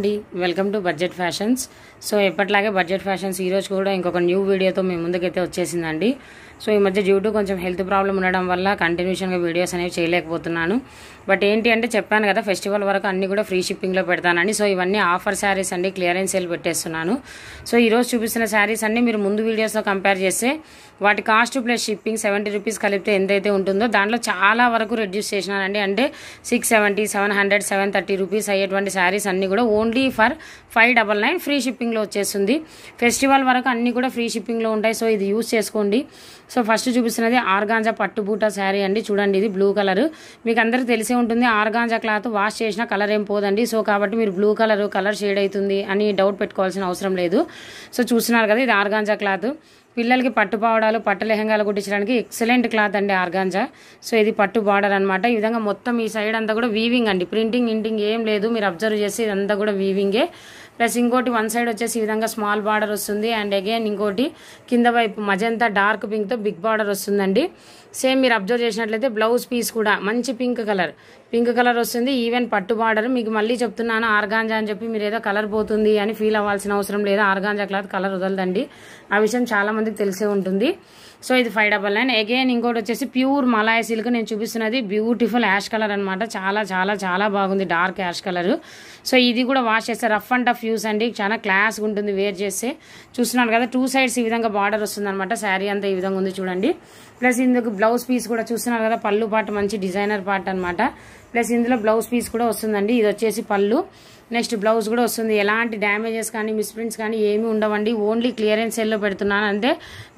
అండి welcome to budget fashions so ఎప్పటిలాగే budget fashions ఈరోజు కూడా ఇంకొక న్యూ వీడియోతో మీ ముందుకైతే వచ్చేసిందండి సో ఈ మధ్య డ్యూ టు కొంచెం హెల్త్ ప్రాబ్లం ఉండడం వల్ల కంటిన్యూషన్గా వీడియోస్ అనేవి చేయలేకపోతున్నాను బట్ ఏంటి అంటే చెప్పాను కదా ఫెస్టివల్ వరకు అన్నీ కూడా ఫ్రీ షిప్పింగ్లో పెడతానని సో ఇవన్నీ ఆఫర్ శారీస్ అండి క్లియరెన్స్ సేల్ పెట్టేస్తున్నాను సో ఈరోజు చూపిస్తున్న శారీస్ అన్నీ మీరు ముందు వీడియోస్లో కంపేర్ చేస్తే వాటి cost plus shipping seventy rupees కలిపితే ఎంతైతే ఉంటుందో దాంట్లో చాలా వరకు రెడ్యూస్ చేసినానండి అంటే six seventy seven hundred seven thirty rupees అయ్యేటువంటి శారీస్ అన్నీ కూడా only for five double nine free షిప్పింగ్లో వచ్చేస్తుంది ఫెస్టివల్ వరకు అన్నీ కూడా ఫ్రీ షిప్పింగ్లో ఉంటాయి సో ఇది యూస్ చేసుకోండి సో ఫస్ట్ చూపిస్తున్నది ఆర్గాంజా పట్టుబూట శారీ అండి చూడండి ఇది బ్లూ కలర్ మీకు అందరికీ తెలిసే ఉంటుంది ఆర్గాంజా క్లాత్ వాష్ చేసిన కలర్ ఏం పోదండి సో కాబట్టి మీరు బ్లూ కలర్ కలర్ షేడ్ అవుతుంది అని డౌట్ పెట్టుకోవాల్సిన అవసరం లేదు సో చూస్తున్నారు కదా ఇది ఆర్గాంజా క్లాత్ పిల్లలకి పట్టు పావడాలు పట్టు లెహంగాలు కుట్టించడానికి ఎక్సలెంట్ క్లాత్ అండి ఆర్గాంజా సో ఇది పట్టు బార్డర్ అనమాట ఈ విధంగా మొత్తం ఈ సైడ్ అంతా కూడా వీవింగ్ అండి ప్రింటింగ్ ఇంటింగ్ ఏం లేదు మీరు అబ్జర్వ్ చేసి ఇదంతా కూడా వీవింగే ప్లస్ ఇంకోటి వన్ సైడ్ వచ్చేసి ఈ విధంగా స్మాల్ బార్డర్ వస్తుంది అండ్ అగైన్ ఇంకోటి కింద వైపు మజంతా డార్క్ పింక్తో బిగ్ బార్డర్ వస్తుందండి సేమ్ మీరు అబ్జర్వ్ చేసినట్లయితే బ్లౌజ్ పీస్ కూడా మంచి పింక్ కలర్ పింక్ కలర్ వస్తుంది ఈవెన్ పట్టు బార్డర్ మీకు మళ్ళీ చెప్తున్నాను ఆర్గాంజా అని చెప్పి మీరు ఏదో కలర్ పోతుంది అని ఫీల్ అవ్వాల్సిన అవసరం లేదు ఆర్గాంజా క్లాత్ కలర్ వదలదండి ఆ విషయం చాలామందికి తెలిసే ఉంటుంది సో ఇది ఫైవ్ డబల్ నైన్ అగైన్ ఇంకోటి వచ్చేసి ప్యూర్ మలాయ సిల్క్ నేను చూపిస్తున్నది బ్యూటిఫుల్ యాష్ కలర్ అనమాట చాలా చాలా చాలా బాగుంది డార్క్ యాష్ కలర్ సో ఇది కూడా వాష్ చేస్తే రఫ్ అండ్ టఫ్ యూస్ అండి చాలా క్లాస్గా ఉంటుంది వేర్ చేస్తే చూస్తున్నాను కదా టూ సైడ్స్ ఈ విధంగా బార్డర్ వస్తుంది అనమాట శారీ అంతా ఈ విధంగా ఉంది చూడండి ప్లస్ ఇందుకు బ్లౌజ్ పీస్ కూడా చూస్తున్నారు కదా పళ్ళు పాట మంచి డిజైనర్ పాట అనమాట ప్లస్ ఇందులో బ్లౌజ్ పీస్ కూడా వస్తుందండి ఇది వచ్చేసి పళ్ళు నెక్స్ట్ బ్లౌజ్ కూడా వస్తుంది ఎలాంటి డ్యామేజెస్ కానీ మిస్ప్రింట్స్ కానీ ఏమీ ఉండవండి ఓన్లీ క్లియరెన్స్ సేల్లో పెడుతున్నాను అంటే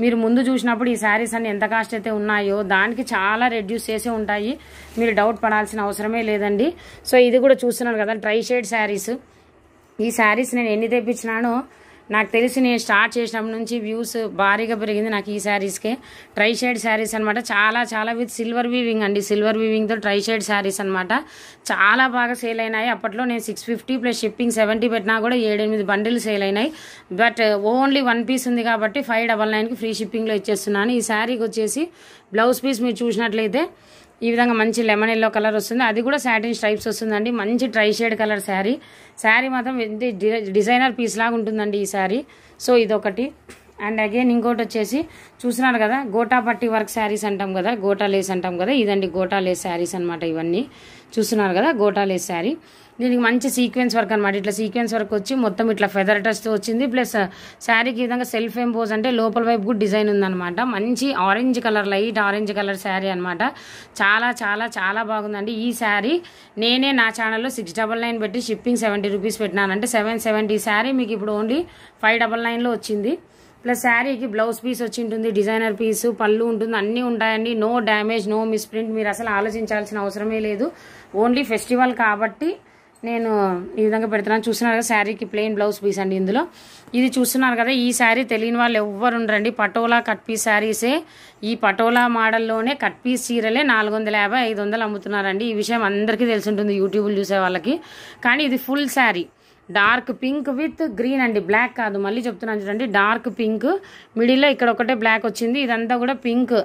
మీరు ముందు చూసినప్పుడు ఈ శారీస్ అన్ని ఎంత కాస్ట్ అయితే ఉన్నాయో దానికి చాలా రెడ్యూస్ చేసే ఉంటాయి మీరు డౌట్ పడాల్సిన అవసరమే లేదండి సో ఇది కూడా చూస్తున్నారు కదా ట్రై షేడ్ శారీస్ ఈ శారీస్ నేను ఎన్ని తెప్పించినానో నాకు తెలిసి నేను స్టార్ట్ చేసినప్పటి నుంచి వ్యూస్ భారీగా పెరిగింది నాకు ఈ శారీస్కే ట్రై షేడ్ శారీస్ అనమాట చాలా చాలా విత్ సిల్వర్ వీవింగ్ అండి సిల్వర్ వీవింగ్తో ట్రై షేడ్ శారీస్ అనమాట చాలా బాగా సేల్ అయినాయి అప్పట్లో నేను six fifty plus shipping seventy పెట్టినా కూడా ఏడెనిమిది బండిల్ సేల్ అయినాయి బట్ ఓన్లీ వన్ పీస్ ఉంది కాబట్టి ఫైవ్ డబల్ నైన్కి ఫ్రీ షిప్పింగ్లో ఇచ్చేస్తున్నాను ఈ శారీకి వచ్చేసి బ్లౌజ్ పీస్ మీరు చూసినట్లయితే ఈ విధంగా మంచి లెమన్ ఎల్లో కలర్ వస్తుంది అది కూడా శాటిన్ స్ట్రైప్స్ వస్తుందండి మంచి tri shade colour sari sari మాత్రం డిజైనర్ పీస్ లాగా ఉంటుందండి ఈ శారీ సో ఇదొకటి అండ్ అగైన్ ఇంకోటి వచ్చేసి చూసినారు కదా గోటా పట్టి వర్క్ శారీస్ అంటాం కదా గోటా లేస్ అంటాం కదా ఇదండి గోటా లేస్ శారీస్ అనమాట ఇవన్నీ చూస్తున్నారు కదా గోటా లేస్ శారీ దీనికి మంచి సీక్వెన్స్ వర్క్ అనమాట ఇట్లా సీక్వెన్స్ వర్క్ వచ్చి మొత్తం ఇట్లా ఫెదర్ టచ్తో వచ్చింది ప్లస్ శారీకి విధంగా సెల్ఫ్ ఎంపోజ్ అంటే లోపల వైపు కూడా డిజైన్ ఉందనమాట మంచి orange colour light orange colour sari అనమాట చాలా చాలా చాలా బాగుందండి ఈ శారీ నేనే నా ఛానల్లో సిక్స్ డబల్ నైన్ పెట్టి షిప్పింగ్ సెవెంటీ రూపీస్ పెట్టినానంటే సెవెన్ సెవెంటీ శారీ మీకు ఇప్పుడు ఓన్లీ ఫైవ్ డబల్ నైన్లో వచ్చింది ప్లస్ శారీకి బ్లౌజ్ పీస్ వచ్చి ఉంటుంది డిజైనర్ పీసు పళ్ళు ఉంటుంది అన్నీ ఉంటాయండి నో డ్యామేజ్ నో మిస్ప్రింట్ మీరు అసలు ఆలోచించాల్సిన అవసరమే లేదు ఓన్లీ ఫెస్టివల్ కాబట్టి నేను ఈ విధంగా పెడుతున్నాను చూస్తున్నారు కదా శారీకి ప్లెయిన్ బ్లౌజ్ పీస్ అండి ఇందులో ఇది చూస్తున్నారు కదా ఈ శారీ తెలియని వాళ్ళు ఎవ్వరు ఉండరండి పటోలా కట్ పీస్ శారీసే ఈ పటోలా మోడల్లోనే కట్ పీస్ చీరలే నాలుగు వందల యాభై ఐదు వందలు అమ్ముతున్నారండి ఈ విషయం అందరికీ తెలిసి ఉంటుంది యూట్యూబ్లు చూసే వాళ్ళకి కానీ ఇది full sari dark pink with green అండి బ్లాక్ కాదు మళ్ళీ చెప్తున్నాను చూడండి డార్క్ పింక్ మిడిల్లో ఇక్కడ ఒకటే బ్లాక్ వచ్చింది ఇదంతా కూడా పింక్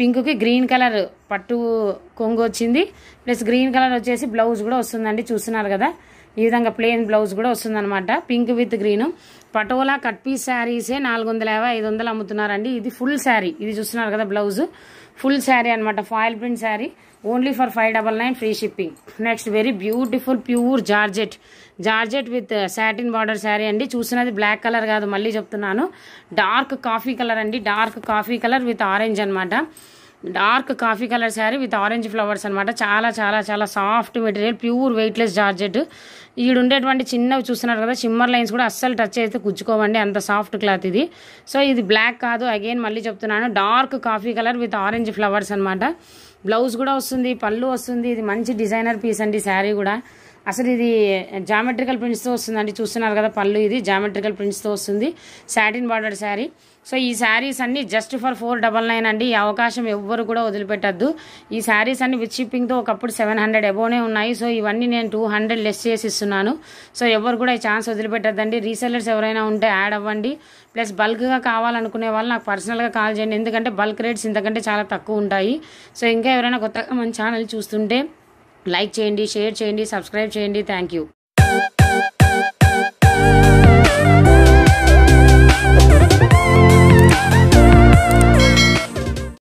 పింక్కి గ్రీన్ కలర్ పట్టు కొంగు వచ్చింది ప్లస్ గ్రీన్ కలర్ వచ్చేసి బ్లౌజ్ కూడా వస్తుందండి చూస్తున్నారు కదా ఈ విధంగా ప్లెయిన్ బ్లౌజ్ కూడా వస్తుందన్నమాట pink with green patola cut piece శారీసే నాలుగు వందల యాభై ఐదు వందలు అమ్ముతున్నారండి ఇది ఫుల్ శారీ ఇది చూస్తున్నారు కదా బ్లౌజ్ ఫుల్ శారీ అనమాట foil print sari only for five double nine free shipping next very beautiful pure georgette georgette with satin border sari అండి చూసినది బ్లాక్ కలర్ కాదు మళ్ళీ చెప్తున్నాను డార్క్ కాఫీ కలర్ అండి dark coffee colour with orange అనమాట dark coffee colour sari with orange flowers అనమాట చాలా చాలా చాలా soft material pure weightless georgette ఉండేటువంటి చిన్నవి చూస్తున్నారు కదా షిమ్మర్ లైన్స్ కూడా అస్సలు టచ్ అయితే గుచ్చుకోవండి అంత సాఫ్ట్ క్లాత్ ఇది సో ఇది బ్లాక్ కాదు అగైన్ మళ్ళీ చెప్తున్నాను dark coffee colour with orange flowers అనమాట బ్లౌజ్ కూడా వస్తుంది పళ్ళు వస్తుంది ఇది మంచి డిజైనర్ పీస్ అండి శారీ కూడా అసలు ఇది జామెట్రికల్ ప్రింట్స్తో వస్తుందండి చూస్తున్నారు కదా పళ్ళు ఇది జామెట్రికల్ ప్రింట్స్తో వస్తుంది శాటిన్ బార్డర్ శారీ సో ఈ శారీస్ అన్నీ just for four double nine అండి ఈ అవకాశం ఎవ్వరు కూడా వదిలిపెట్టద్దు ఈ శారీస్ అన్ని విత్ షిప్పింగ్తో ఒకప్పుడు సెవెన్ హండ్రెడ్ అబోనే ఉన్నాయి సో ఇవన్నీ నేను టూ హండ్రెడ్ లెస్ చేసి ఇస్తున్నాను సో ఎవరు కూడా ఈ ఛాన్స్ వదిలిపెట్టద్దండి రీసెలర్స్ ఎవరైనా ఉంటే యాడ్ అవ్వండి ప్లస్ బల్క్గా కావాలనుకునే వాళ్ళు నాకు పర్సనల్గా కాల్ చేయండి ఎందుకంటే బల్క్ రేట్స్ ఇంతకంటే చాలా తక్కువ ఉంటాయి సో ఇంకా ఎవరైనా కొత్తగా మన ఛానల్ చూస్తుంటే లైక్ చేయండి షేర్ చేయండి సబ్స్క్రైబ్ చేయండి థ్యాంక్ యూ